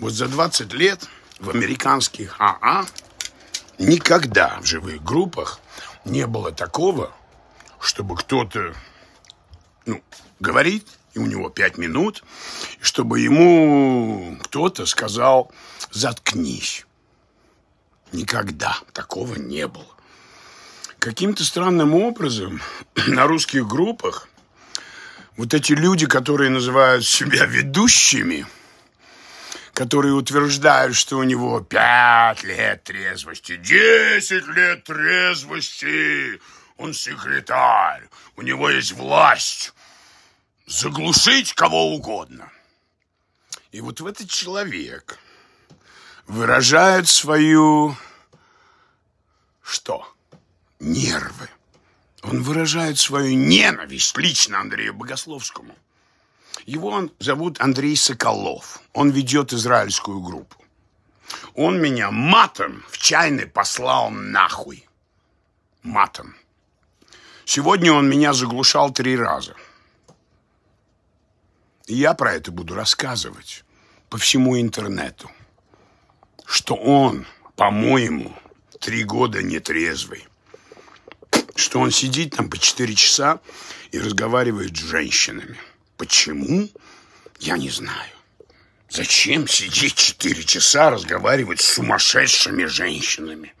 Вот за 20 лет в американских АА а никогда в живых группах не было такого, чтобы кто-то ну, говорит, и у него пять минут, чтобы ему кто-то сказал «заткнись». Никогда такого не было. Каким-то странным образом на русских группах вот эти люди, которые называют себя ведущими – которые утверждают, что у него пять лет трезвости, десять лет трезвости. Он секретарь, у него есть власть заглушить кого угодно. И вот в этот человек выражают свою... Что? Нервы. Он выражает свою ненависть лично Андрею Богословскому – его зовут Андрей Соколов. Он ведет израильскую группу. Он меня матом в чайный послал нахуй. Матом. Сегодня он меня заглушал три раза. И я про это буду рассказывать по всему интернету. Что он, по-моему, три года нетрезвый. Что он сидит там по четыре часа и разговаривает с женщинами. Почему? Я не знаю. Зачем сидеть четыре часа разговаривать с сумасшедшими женщинами?